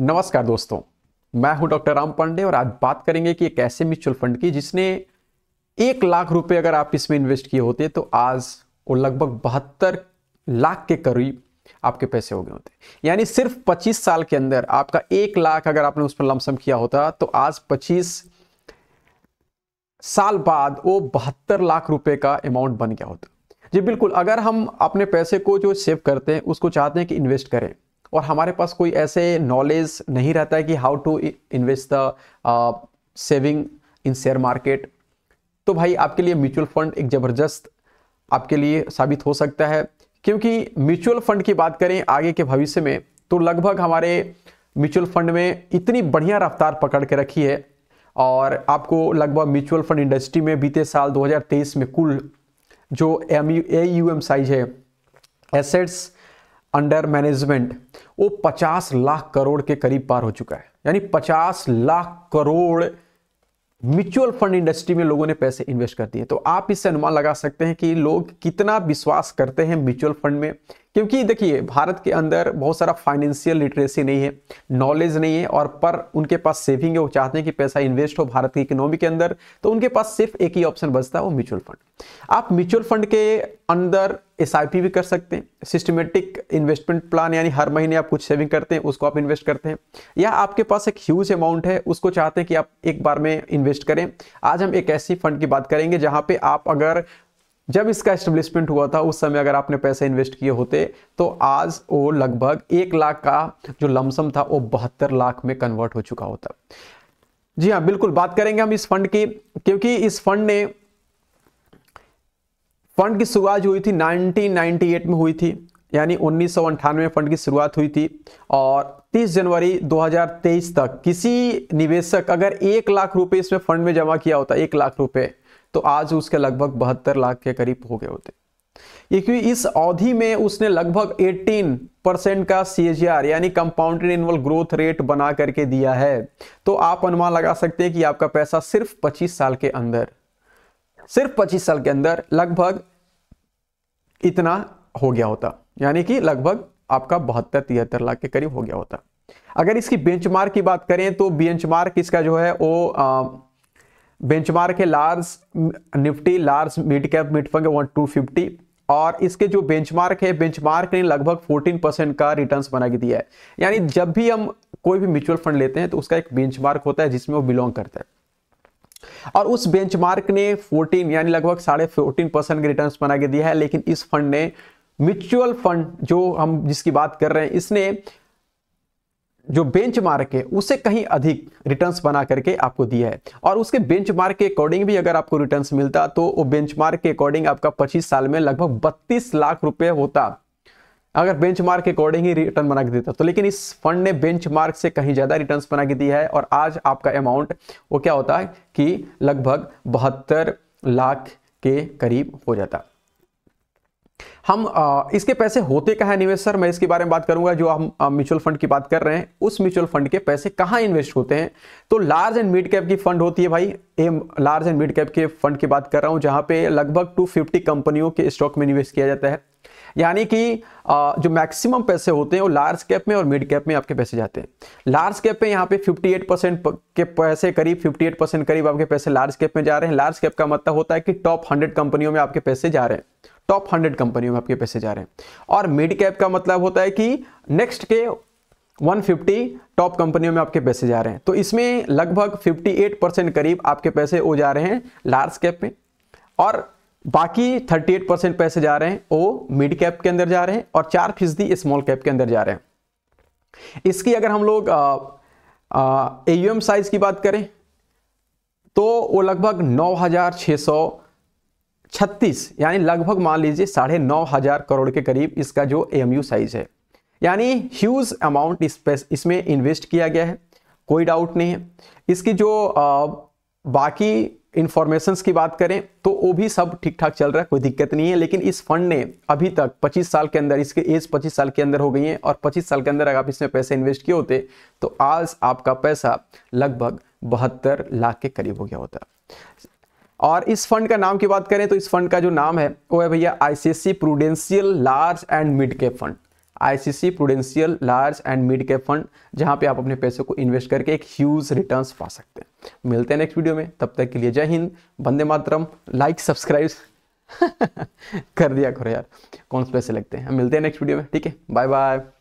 नमस्कार दोस्तों मैं हूं डॉक्टर राम पांडे और आज बात करेंगे कि एक ऐसे म्यूचुअल फंड की जिसने एक लाख रुपए अगर आप इसमें इन्वेस्ट किए होते तो आज वो लगभग बहत्तर लाख के करीब आपके पैसे हो गए होते यानी सिर्फ 25 साल के अंदर आपका एक लाख अगर आपने उस पर लमसम किया होता तो आज 25 साल बाद वो बहत्तर लाख रुपए का अमाउंट बन गया होता जी बिल्कुल अगर हम अपने पैसे को जो सेव करते हैं उसको चाहते हैं कि इन्वेस्ट करें और हमारे पास कोई ऐसे नॉलेज नहीं रहता है कि how to invest the saving in share market तो भाई आपके लिए म्यूचुअल फंड एक ज़बरदस्त आपके लिए साबित हो सकता है क्योंकि म्यूचुअल फंड की बात करें आगे के भविष्य में तो लगभग हमारे म्यूचुअल फंड में इतनी बढ़िया रफ्तार पकड़ के रखी है और आपको लगभग म्यूचुअल फंड इंडस्ट्री में बीते साल 2023 में कुल जो M A U M size है एसेट्स अंडर मैनेजमेंट वो 50 लाख करोड़ के करीब पार हो चुका है यानी 50 lakh crore mutual fund industry में लोगों ने पैसे इन्वेस्ट कर दिए तो आप इससे अनुमान लगा सकते हैं कि लोग कितना विश्वास करते हैं म्यूचुअल फंड में क्योंकि देखिए भारत के अंदर बहुत सारा फाइनेंशियल लिटरेसी नहीं है नॉलेज नहीं है और पर उनके पास सेविंग है वो चाहते हैं कि पैसा इन्वेस्ट हो भारत की इकोनॉमी के अंदर तो उनके पास सिर्फ एक ही ऑप्शन बचता है वो म्यूचुअल फंड आप म्यूचुअल फंड के अंदर एस भी कर सकते हैं सिस्टमेटिक इन्वेस्टमेंट प्लान यानी हर महीने आप कुछ सेविंग करते हैं उसको आप इन्वेस्ट करते हैं या आपके पास एक ह्यूज अमाउंट है उसको चाहते हैं कि आप एक बार में इन्वेस्ट करें आज हम एक ऐसी फंड की बात करेंगे जहां पे आप अगर जब इसका एस्टेब्लिशमेंट हुआ था उस समय अगर आपने पैसे इन्वेस्ट किए होते तो आज वो लगभग एक लाख का जो लमसम था वो बहत्तर लाख में कन्वर्ट हो चुका होता जी हाँ बिल्कुल बात करेंगे हम इस फंड की क्योंकि इस फंड ने फंड की शुरुआत हुई थी 1998 में हुई थी यानी उन्नीस में फंड की शुरुआत हुई थी और 30 जनवरी 2023 तक किसी निवेशक अगर एक लाख रुपए इसमें फंड में जमा किया होता एक लाख रुपए तो आज उसके लगभग बहत्तर लाख के करीब हो गए होते क्योंकि इस अवधि में उसने लगभग 18 परसेंट का सीएजीआर यानी कंपाउंडेड एनुअल ग्रोथ रेट बना करके दिया है तो आप अनुमान लगा सकते हैं कि आपका पैसा सिर्फ 25 साल के अंदर सिर्फ 25 साल के अंदर लगभग इतना हो गया होता यानी कि लगभग आपका बहत्तर तिहत्तर लाख के करीब हो गया होता अगर इसकी बेंचमार्क की बात करें तो बेंचमार्क इसका जो है वो बेंचमार्क है large Nifty large mid cap mid फंग वन टू फिफ्टी और इसके जो बेंचमार्क है बेंचमार्क ने लगभग 14 परसेंट का रिटर्न्स बना के दिया है यानी जब भी हम कोई भी म्यूचुअल फंड लेते हैं तो उसका एक बेंचमार्क होता है जिसमें वो बिलोंग करता है और उस बेंचमार्क ने 14 यानी लगभग साढ़े फोर्टीन परसेंट के रिटर्न बना के दिया है लेकिन इस फंड ने म्यूचुअल फंड जो हम जिसकी बात कर रहे हैं इसने जो बेंच मार्क है उससे कहीं अधिक रिटर्न्स बना करके आपको दिया है और उसके बेंच मार्क के अकॉर्डिंग भी अगर आपको रिटर्न्स मिलता तो वो बेंच मार्क के अकॉर्डिंग आपका 25 साल में लगभग 32 लाख रुपए होता अगर बेंच मार्क के अकॉर्डिंग ही रिटर्न बना के देता तो लेकिन इस फंड ने बेंच मार्क से कहीं ज़्यादा रिटर्न बना के दिया है और आज आपका अमाउंट वो क्या होता है कि लगभग बहत्तर लाख के करीब हो जाता हम आ, इसके पैसे होते कहाँ निवेश सर मैं इसके बारे में बात करूंगा जो हम म्यूचुअल फंड की बात कर रहे हैं उस म्यूचुअल फंड के पैसे कहाँ इन्वेस्ट होते हैं तो लार्ज एंड मिड कैप की फंड होती है भाई एम लार्ज एंड मिड कैप के फंड की बात कर रहा हूँ जहाँ पे लगभग 250 कंपनियों के स्टॉक में निवेश किया जाता है यानी कि जो मैक्सिमम पैसे होते हैं वो लार्ज कैप में और मिड कैप में आपके पैसे जाते हैं लार्ज कैप में यहाँ पे 58 परसेंट के पैसे करीब 58 परसेंट करीब आपके पैसे लार्ज कैप में जा रहे हैं लार्ज कैप का मतलब होता है कि टॉप 100 कंपनियों में आपके पैसे जा रहे हैं टॉप हंड्रेड कंपनियों में आपके पैसे जा रहे हैं और मिड कैप का मतलब होता है कि नेक्स्ट के 150 टॉप कंपनियों में आपके पैसे जा रहे हैं तो इसमें लगभग 58 परसेंट करीब आपके पैसे वो जा रहे हैं लार्ज कैप में और बाकी 38 परसेंट पैसे जा रहे हैं वो मिड कैप के अंदर जा रहे हैं और चार फीसदी स्मॉल कैप के अंदर जा रहे हैं इसकी अगर हम लोग एयूएम साइज की बात करें तो वो लगभग नौ छत्तीस यानी लगभग मान लीजिए साढ़े नौ हज़ार करोड़ के करीब इसका जो एमयू साइज है यानी ह्यूज अमाउंट इस इसमें इन्वेस्ट किया गया है कोई डाउट नहीं है इसकी जो आ, बाकी इन्फॉर्मेशंस की बात करें तो वो भी सब ठीक ठाक चल रहा है कोई दिक्कत नहीं है लेकिन इस फंड ने अभी तक 25 साल के अंदर इसके एज 25 साल के अंदर हो गई है और 25 साल के अंदर अगर आप इसमें पैसे इन्वेस्ट किए होते तो आज आपका पैसा लगभग बहत्तर लाख के करीब हो गया होता और इस फंड का नाम की बात करें तो इस फंड का जो नाम है वो है भैया ICICI Prudential large and mid cap fund ICICI Prudential large and mid cap fund जहां पे आप अपने पैसे को इन्वेस्ट करके एक ह्यूज रिटर्न्स पा सकते हैं मिलते हैं नेक्स्ट वीडियो में तब तक के लिए जय हिंद बंदे मातरम लाइक सब्सक्राइब कर दिया करो यार कौन से पैसे लगते हैं मिलते हैं नेक्स्ट वीडियो में ठीक है बाय बाय